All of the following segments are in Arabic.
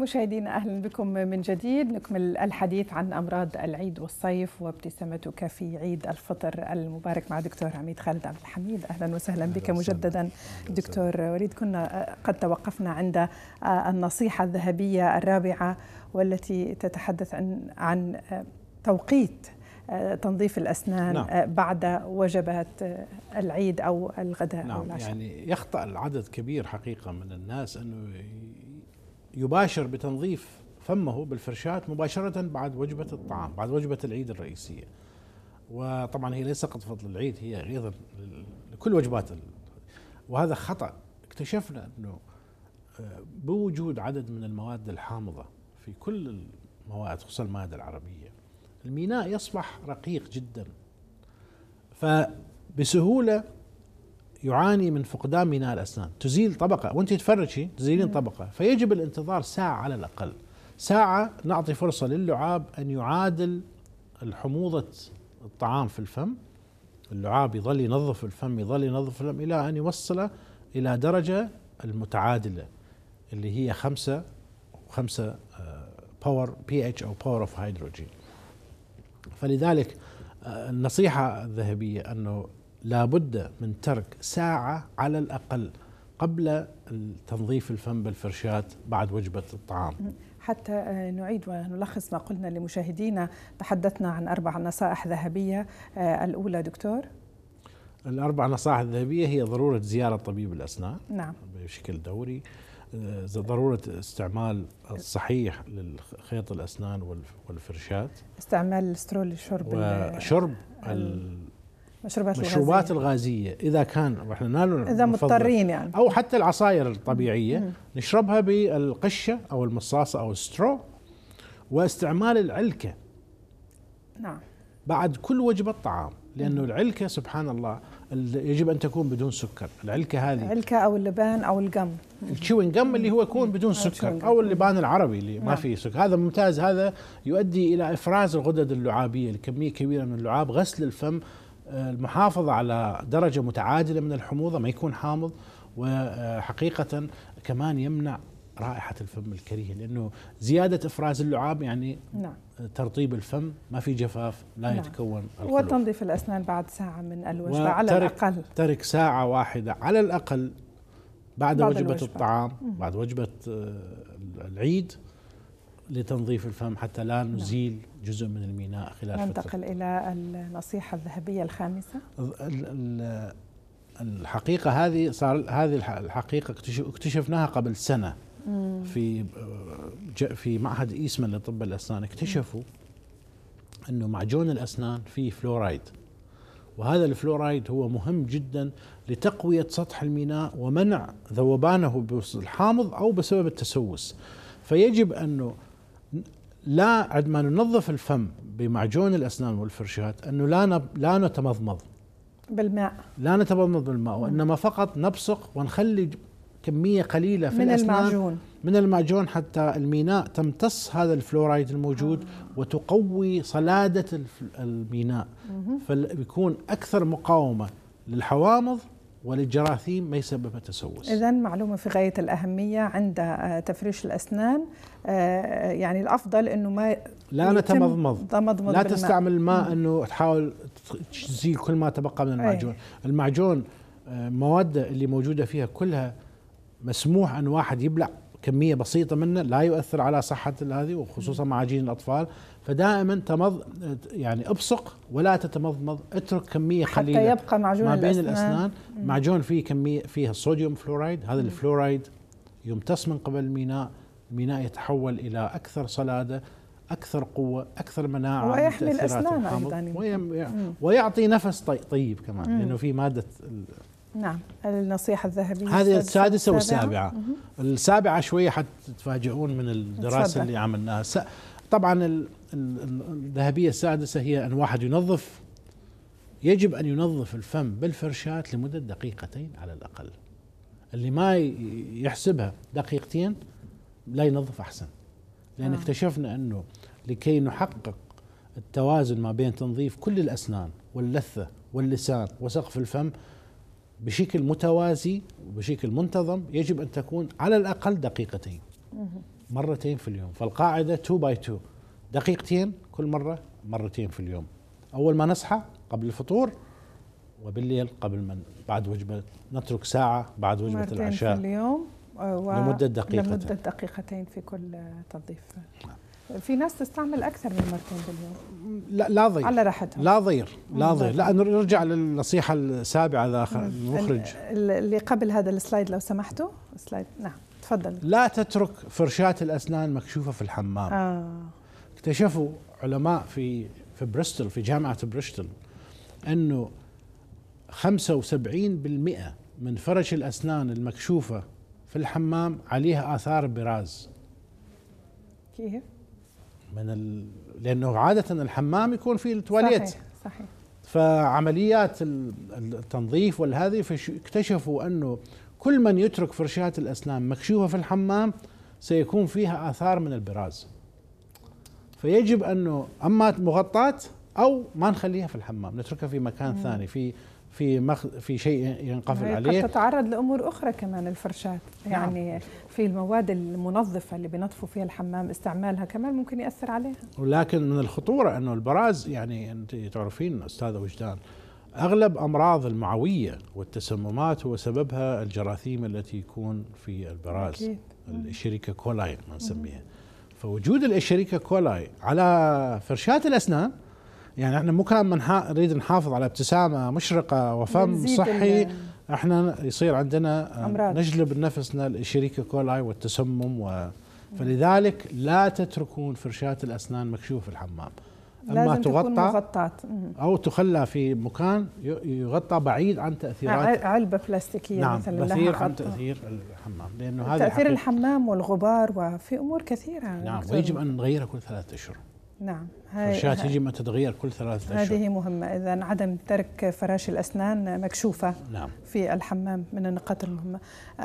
مشاهدينا اهلا بكم من جديد نكمل الحديث عن امراض العيد والصيف وابتسامتك في عيد الفطر المبارك مع دكتور عميد خالد عبد الحميد اهلا وسهلا بك مجددا دكتور وليد كنا آه، قد توقفنا عند آه، النصيحه الذهبيه الرابعه والتي تتحدث عن عن آه، توقيت تنظيف الأسنان نعم. بعد وجبات العيد أو الغداء نعم أو العشاء. يعني يخطأ العدد كبير حقيقة من الناس أنه يباشر بتنظيف فمه بالفرشاة مباشرة بعد وجبة الطعام بعد وجبة العيد الرئيسية وطبعا هي ليس فقط للعيد هي أيضا لكل وجبات وهذا خطأ اكتشفنا أنه آه، بوجود عدد من المواد الحامضة في كل المواد خصوصا المواد العربية الميناء يصبح رقيق جدا فبسهولة يعاني من فقدان بناء الاسنان تزيل طبقه وانت تفرشي تزيلين طبقه فيجب الانتظار ساعه على الاقل ساعه نعطي فرصه للعاب ان يعادل حموضه الطعام في الفم اللعاب يظل ينظف الفم يظل ينظف الفم الى ان يوصله الى درجه المتعادله اللي هي خمسة وخمسة باور بي اتش او باور اوف هيدروجين فلذلك آه، النصيحة الذهبية انه لابد من ترك ساعة على الأقل قبل تنظيف الفم بالفرشاة بعد وجبة الطعام حتى آه، نعيد ونلخص ما قلنا لمشاهدينا تحدثنا عن أربع نصائح ذهبية آه، الأولى دكتور الأربع نصائح الذهبية هي ضرورة زيارة طبيب الأسنان نعم. بشكل دوري آه، ضرورة استعمال الصحيح لخيط الأسنان والفرشات استعمال السترول للشرب وشرب ال مشروبات الغازية. الغازية إذا كان إحنا إذا مضطرين يعني أو حتى العصاير الطبيعية مم. نشربها بالقشة أو المصاصة أو السترو واستعمال العلكة نعم بعد كل وجبة طعام لأنه العلكة سبحان الله يجب أن تكون بدون سكر العلكة هذه العلكة أو اللبان أو القم الشوين قم اللي هو يكون بدون آه، سكر أو اللبان العربي اللي ما نعم. فيه سكر هذا ممتاز هذا يؤدي إلى إفراز الغدد اللعابية لكمية كبيرة من اللعاب غسل الفم المحافظة على درجة متعادلة من الحموضة ما يكون حامض وحقيقة كمان يمنع رائحة الفم الكريهة لأنه زيادة إفراز اللعاب يعني نعم. ترطيب الفم ما في جفاف لا نعم. يتكون الخلوف. وتنظيف الأسنان بعد ساعة من الوجبة على الأقل ترك ساعة واحدة على الأقل بعد, بعد وجبة الوجبة. الطعام بعد وجبة آه، العيد لتنظيف الفم حتى لا نعم. نزيل نعم. جزء من الميناء خلال ننتقل فترة. إلى النصيحة الذهبية الخامسة الحقيقة هذه صار هذه الحقيقة اكتشفناها قبل سنة في في معهد ايسمن لطب الأسنان اكتشفوا أنه معجون الأسنان فيه فلورايد وهذا الفلورايد هو مهم جدا لتقوية سطح الميناء ومنع ذوبانه بالحامض أو بسبب التسوس فيجب أنه لا عندما ننظف الفم بمعجون الاسنان والفرشات انه لا نب... لا نتمضمض بالماء لا نتمضمض بالماء وانما فقط نبصق ونخلي كميه قليله في من الاسنان المعجون من المعجون حتى الميناء تمتص هذا الفلورايد الموجود آه. وتقوي صلاده الميناء فبيكون اكثر مقاومه للحوامض وللجراثيم ما يسبب تسوس إذا معلومة في غاية الأهمية عند آه، تفريش الأسنان آه، آه، يعني الأفضل أنه ما لا نتمضمض لا, تستعمل الماء أنه تحاول تزيل كل ما تبقى من المعجون أي. المعجون المواد اللي موجودة فيها كلها مسموح أن واحد يبلع كميه بسيطه منه لا يؤثر على صحه هذه وخصوصا مع عجين الاطفال فدائما تمض يعني ابصق ولا تتمضمض اترك كميه قليله حتى يبقى معجون ما بين الاسنان, الأسنان معجون فيه كميه فيه الصوديوم فلورايد هذا الفلورايد يمتص من قبل الميناء الميناء يتحول الى اكثر صلاده اكثر قوه اكثر مناعه ويحمي الاسنان ايضا يعني. ويعطي نفس طيب كمان لانه في ماده نعم النصيحة الذهبية هذه السادسة والسابعة السابعة شوية حتتفاجئون من الدراسة تصدق. اللي عملناها طبعا الذهبية السادسة هي أن واحد ينظف يجب أن ينظف الفم بالفرشاة لمدة دقيقتين على الأقل اللي ما يحسبها دقيقتين لا ينظف أحسن لأن آه. اكتشفنا أنه لكي نحقق التوازن ما بين تنظيف كل الأسنان واللثة واللسان وسقف الفم بشكل متوازي وبشكل منتظم يجب أن تكون على الأقل دقيقتين مرتين في اليوم فالقاعدة 2 باي 2 دقيقتين كل مرة مرتين في اليوم أول ما نصحى قبل الفطور وبالليل قبل ما بعد وجبة نترك ساعة بعد وجبة مرتين العشاء في اليوم آه، و... لمدة دقيقتين لمدة دقيقتين في كل تنظيف نعم. في ناس تستعمل اكثر من مرتين باليوم لا لا ضير على راحتهم لا ضير لا ضير لا نرجع للنصيحه السابعه ذا المخرج اللي قبل هذا السلايد لو سمحتوا سلايد نعم تفضل لا تترك فرشاة الاسنان مكشوفه في الحمام آه. اكتشفوا علماء في في بريستل في جامعه بريستل انه 75% من فرش الاسنان المكشوفه في الحمام عليها اثار براز كيف من ال... لانه عاده الحمام يكون فيه التواليت صحيح صحيح فعمليات التنظيف والهذه اكتشفوا انه كل من يترك فرشاة الاسنان مكشوفه في الحمام سيكون فيها اثار من البراز فيجب انه اما مغطاه او ما نخليها في الحمام نتركها في مكان مم. ثاني في في مخ في شيء ينقفل عليه قد تتعرض لامور اخرى كمان الفرشات نعم. يعني نعم. في المواد المنظفه اللي بينظفوا فيها الحمام استعمالها كمان ممكن ياثر عليها ولكن من الخطوره انه البراز يعني انت تعرفين استاذه وجدان اغلب امراض المعويه والتسممات هو سببها الجراثيم التي يكون في البراز أكيد. الشركه كولاي ما نسميها فوجود الاشريكه كولاي على فرشات الاسنان يعني احنا مو كان نريد نحافظ على ابتسامه مشرقه وفم صحي احنا يصير عندنا آه، أمراض. نجلب لنفسنا الشريكة كولاي والتسمم و... فلذلك لا تتركون فرشاة الأسنان مكشوفة في الحمام أما لازم تغطى تكون أو تخلى في مكان يغطى بعيد عن تأثيرات علبة بلاستيكية نعم مثلا بعيد عن تأثير الحمام لأنه هذا تأثير الحمام والغبار وفي أمور كثيرة نعم ويجب أن نغيرها كل ثلاثة أشهر نعم الفرشاة يجب أن تتغير كل ثلاثة أشهر هذه مهمة إذا عدم ترك فراش الأسنان مكشوفة نعم. في الحمام من النقاط المهمة آه،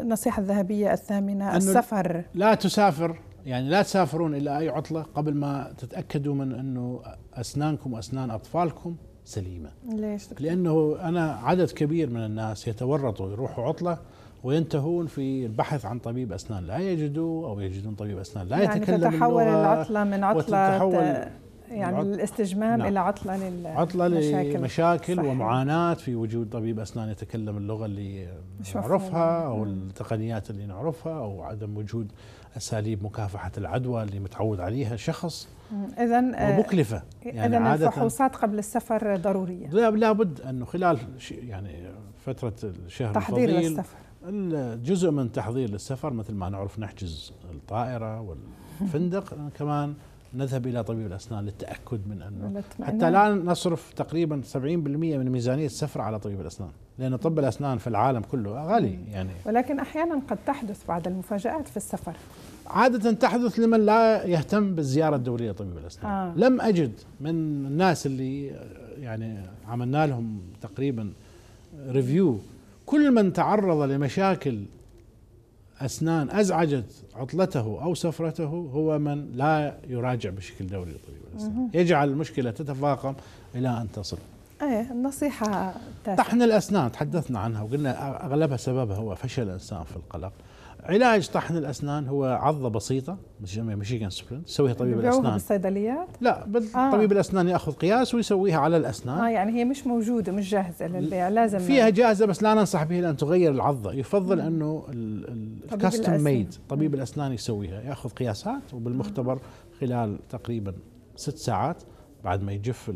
النصيحة الذهبية الثامنة السفر لا تسافر يعني لا تسافرون إلا أي عطلة قبل ما تتأكدوا من أنه أسنانكم وأسنان أطفالكم سليمة ليش؟ لأنه أنا عدد كبير من الناس يتورطوا يروحوا عطلة وينتهون في البحث عن طبيب أسنان لا يجدوه أو يجدون طبيب أسنان لا يعني يتكلم تتحول العطلة من عطلة يعني الاستجمام نعم. الى عطله عطلة عطله لمشاكل ومعاناه في وجود طبيب اسنان يتكلم اللغه اللي نعرفها او نعم. التقنيات اللي نعرفها او عدم وجود اساليب مكافحه العدوى اللي متعود عليها شخص اذا آه، ومكلفه يعني عاده الفحوصات قبل السفر ضروريه لابد انه خلال يعني فتره الشهر تحضير الفضيل للسفر الجزء من تحضير للسفر مثل ما نعرف نحجز الطائرة والفندق كمان نذهب إلى طبيب الأسنان للتأكد من أنه حتى الآن نصرف تقريبا 70% من ميزانية السفر على طبيب الأسنان لأن طب الأسنان في العالم كله غالي يعني ولكن أحيانا قد تحدث بعض المفاجآت في السفر عادة تحدث لمن لا يهتم بالزيارة الدورية لطبيب الأسنان آه. لم أجد من الناس اللي يعني عملنا لهم تقريبا ريفيو كل من تعرض لمشاكل أسنان أزعجت عطلته أو سفرته هو من لا يراجع بشكل دوري طبيب الأسنان يجعل المشكلة تتفاقم إلى أن تصل ايه النصيحة تاسع. طحن الأسنان تحدثنا عنها وقلنا أغلبها سببها هو فشل الإنسان في القلق علاج طحن الاسنان هو عضه بسيطه بنسميها ميشيغان سبرنت يسويها طبيب الاسنان بالصيدليات؟ لا آه. طبيب آه. الاسنان ياخذ قياس ويسويها على الاسنان اه يعني هي مش موجوده مش جاهزه للبيع لازم فيها يعني. جاهزه بس لا ننصح بها لان تغير العضه يفضل مم. انه الكاستم ميد طبيب الاسنان يسويها ياخذ قياسات وبالمختبر خلال تقريبا ست ساعات بعد ما يجف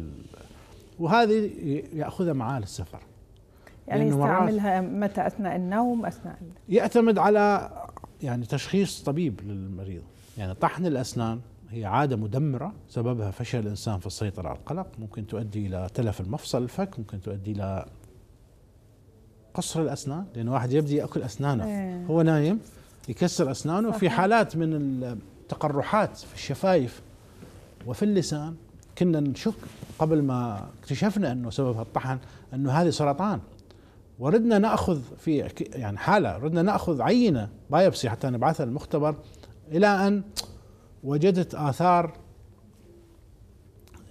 وهذه ياخذها معاه للسفر يعني يستعملها متى اثناء النوم اثناء يعتمد على يعني تشخيص طبيب للمريض يعني طحن الاسنان هي عادة مدمرة سببها فشل الإنسان في السيطرة على القلق ممكن تؤدي إلى تلف المفصل الفك ممكن تؤدي إلى قصر الأسنان لأن واحد يبدي يأكل أسنانه ايه. هو نايم يكسر أسنانه صحيح. في حالات من التقرحات في الشفايف وفي اللسان كنا نشك قبل ما اكتشفنا أنه سببها الطحن أنه هذه سرطان وردنا ناخذ في يعني حاله ردنا ناخذ عينه بايبسي حتى نبعثها للمختبر الى ان وجدت اثار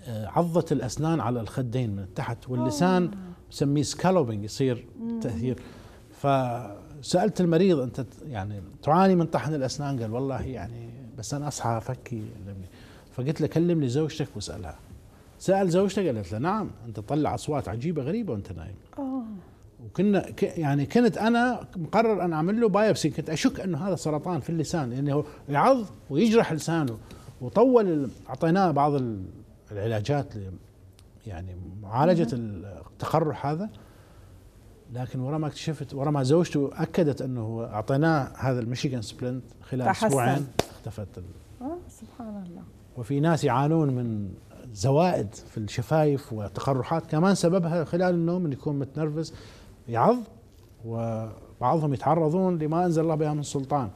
آه، عضة الأسنان على الخدين من تحت واللسان نسميه آه. سكالوبينج يصير تأثير فسألت المريض أنت يعني تعاني من طحن الأسنان قال والله يعني بس أنا أصحى أفكي فقلت له كلم لي زوجتك واسألها سأل زوجته قالت له نعم أنت تطلع أصوات عجيبة غريبة وأنت نايم آه. وكنا يعني كنت انا مقرر ان اعمل له بايبسي كنت اشك انه هذا سرطان في اللسان يعني هو يعض ويجرح لسانه وطول اعطيناه بعض العلاجات يعني معالجه التقرح هذا لكن ورا ما اكتشفت ورا ما زوجته اكدت انه اعطيناه هذا المشيغن سبلنت خلال تحسن. اسبوعين اختفت اه سبحان الله وفي ناس يعانون من زوائد في الشفايف وتقرحات كمان سببها خلال النوم انه يكون متنرفز يعظ وبعضهم يتعرضون لما أنزل الله بها من سلطان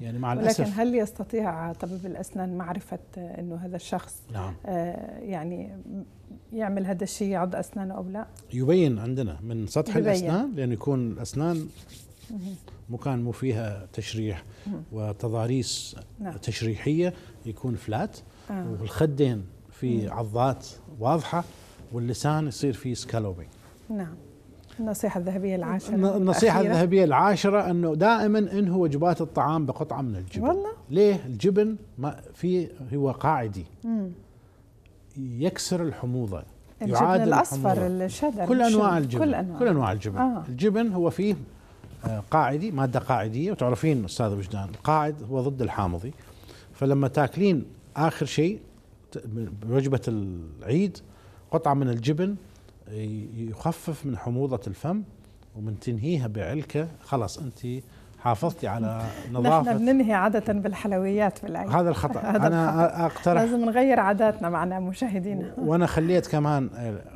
يعني مع الأسف لكن هل يستطيع طبيب الأسنان معرفة أنه هذا الشخص نعم. آه يعني يعمل هذا الشيء يعض أسنانه أو لا يبين عندنا من سطح يبين. الأسنان لأن يكون الأسنان مكان مو فيها تشريح وتضاريس نعم. تشريحية يكون فلات آه. والخدين في عضات واضحة واللسان يصير فيه سكالوبينج نعم النصيحة الذهبية العاشرة النصيحة الأخيرة. الذهبية العاشرة أنه دائما انهوا وجبات الطعام بقطعة من الجبن والله ليه الجبن ما في هو قاعدي يكسر الحموضة الجبن الأصفر الشدر كل أنواع الجبن كل أنواع, كل أنواع الجبن آه. الجبن هو فيه آه، قاعدي مادة قاعدية وتعرفين أستاذ وجدان القاعد هو ضد الحامضي فلما تاكلين آخر شيء وجبة العيد قطعة من الجبن يخفف من حموضة الفم ومن تنهيها بعلكة خلاص أنت حافظتي على نظافة نحن بننهي عادة بالحلويات بالعين هذا الخطأ هذا أنا الخطأ. أقترح لازم نغير عاداتنا معنا مشاهدينا وأنا خليت كمان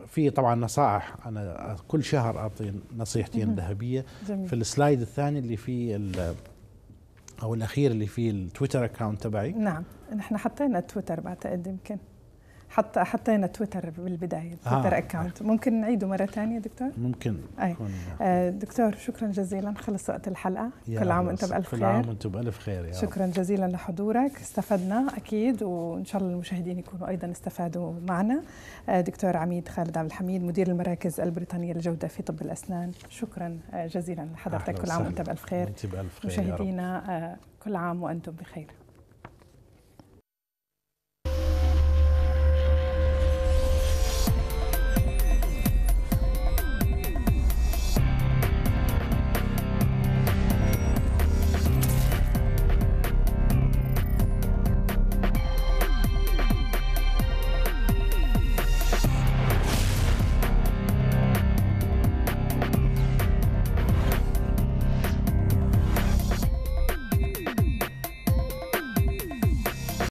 في طبعا نصائح أنا كل شهر أعطي نصيحتين ذهبية في السلايد الثاني اللي فيه أو الأخير اللي فيه التويتر أكاونت تبعي نعم نحن حطينا التويتر بعتقد يمكن حط حطينا تويتر بالبدايه آه. تويتر آه. اكونت ممكن نعيده مره ثانيه دكتور ممكن أي. آه دكتور شكرا جزيلا خلص وقت الحلقه كل عام وانت بالف خير كل عام وانتم بالف خير يا شكرا رب. جزيلا لحضورك استفدنا اكيد وان شاء الله المشاهدين يكونوا ايضا استفادوا معنا آه دكتور عميد خالد عبد الحميد مدير المراكز البريطانيه للجوده في طب الاسنان شكرا آه، جزيلا لحضرتك كل عام وانت بالف خير وانت بالف خير مشاهدينا آه، كل عام وانتم بخير